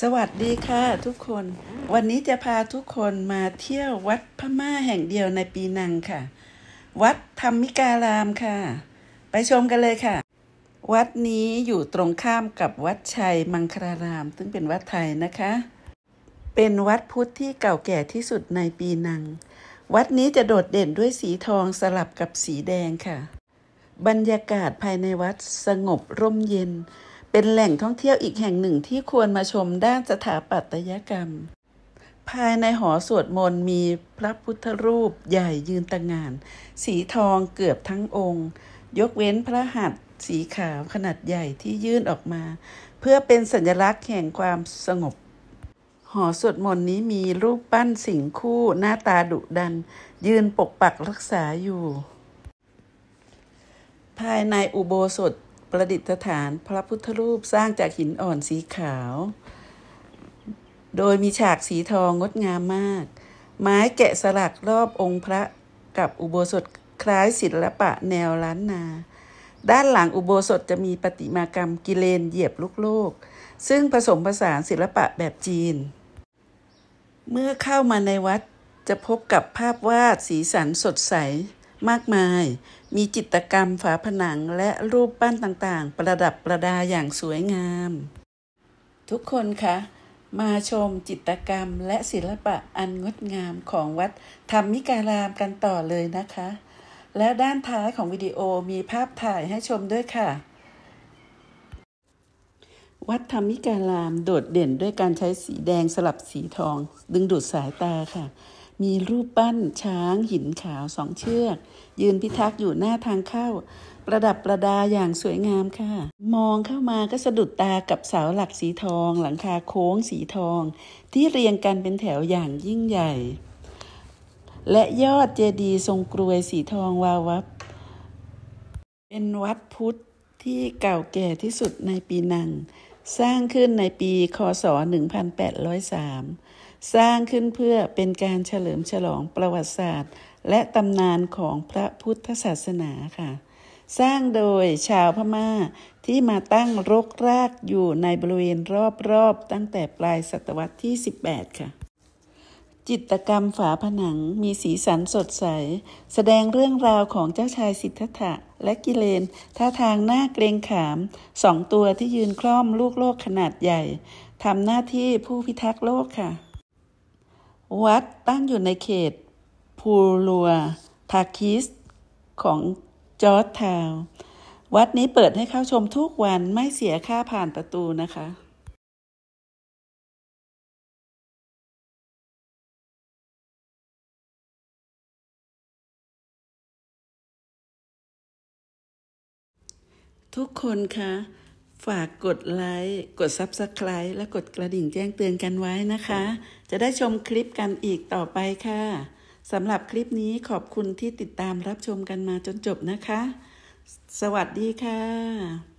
สวัสดีค่ะ ทุกคน วันนี้จะพาทุกคนมาเที่ยววัดพม่าแห่งเดียวในปีนังค่ะ วัดธรรมิการามค่ะ ไปชมกันเลยค่ะ วัดนี้อยู่ตรงข้ามกับวัดชัยมังคลาราม ซึ่งเป็นวัดไทยนะคะ เป็นวัดพุทธที่เก่าแก่ที่สุดในปีนัง วัดนี้จะโดดเด่นด้วยสีทองสลับกับสีแดงค่ะ บรรยากาศภายในวัดสงบร่มเย็นเป็นแหล่งท่องเที่ยวอีกแห่งหนึ่งที่ควรมาชมด้านสถาปัตยกรรม ภายในหอสวดมนต์มีพระพุทธรูปใหญ่ยืนตระงงาน สีทองเกือบทั้งองค์ ยกเว้นพระหัตถ์สีขาวขนาดใหญ่ที่ยื่นออกมา เพื่อเป็นสัญลักษณ์แห่งความสงบ หอสวดมนต์นี้มีรูปปั้นสิงคู่ หน้าตาดุดัน ยืนปกปักรักษาอยู่ ภายในอุโบสถประดิษฐานพระพุทธรูปสร้างจากหินอ่อนสีขาว โดยมีฉากสีทองงดงามมาก ไม้แกะสลักรอบองค์พระกับอุโบสถคล้ายศิลปะแนวล้านนา ด้านหลังอุโบสถจะมีปฏิมากรรมกิเลนเหยียบลูกโลก ซึ่งผสมผสานศิลปะแบบจีน เมื่อเข้ามาในวัดจะพบกับภาพวาดสีสันสดใสมากมายมีจิตรกรรมฝาผนังและรูปปั้นต่างๆ ประดับประดาอย่างสวยงาม ทุกคนคะ มาชมจิตรกรรมและศิลปะอันงดงามของวัดธรรมิการามกันต่อเลยนะคะ แล้วด้านท้ายของวิดีโอมีภาพถ่ายให้ชมด้วยค่ะ วัดธรรมิการามโดดเด่นด้วยการใช้สีแดงสลับสีทองดึงดูดสายตาค่ะมีรูปปั้นช้างหินขาวสองเชือก ยืนพิทักษ์อยู่หน้าทางเข้า ประดับประดาอย่างสวยงามค่ะ มองเข้ามาก็สะดุดตากับเสาหลักสีทอง หลังคาโค้งสีทอง ที่เรียงกันเป็นแถวอย่างยิ่งใหญ่ และยอดเจดีย์ทรงกรวยสีทองวาวับเป็นวัดพุทธที่เก่าแก่ที่สุดในปีนังสร้างขึ้นในปีคศ1803สร้างขึ้นเพื่อเป็นการเฉลิมฉลองประวัติศาสตร์ และตำนานของพระพุทธศาสนาค่ะ สร้างโดยชาวพม่าที่มาตั้งรกรากอยู่ในบริเวณรอบๆตั้งแต่ปลายศตวรรษที่ 18 ค่ะ จิตกรรมฝาผนังมีสีสันสดใส แสดงเรื่องราวของเจ้าชายสิทธัตถะและกิเลน ท่าทางหน้าเกรงขามสองตัวที่ยืนคล่อมลูกโลกขนาดใหญ่ทำหน้าที่ผู้พิทักษ์โลกค่ะวัดตั้งอยู่ในเขต พูลัว ทาคิส ของจอร์ดทาววัดนี้เปิดให้เข้าชมทุกวันไม่เสียค่าผ่านประตูนะคะ ทุกคนคะฝากกดไลค์ กด Subscribe และกดกระดิ่งแจ้งเตือนกันไว้นะคะ จะได้ชมคลิปกันอีกต่อไปค่ะ สำหรับคลิปนี้ขอบคุณที่ติดตามรับชมกันมาจนจบนะคะ สวัสดีค่ะ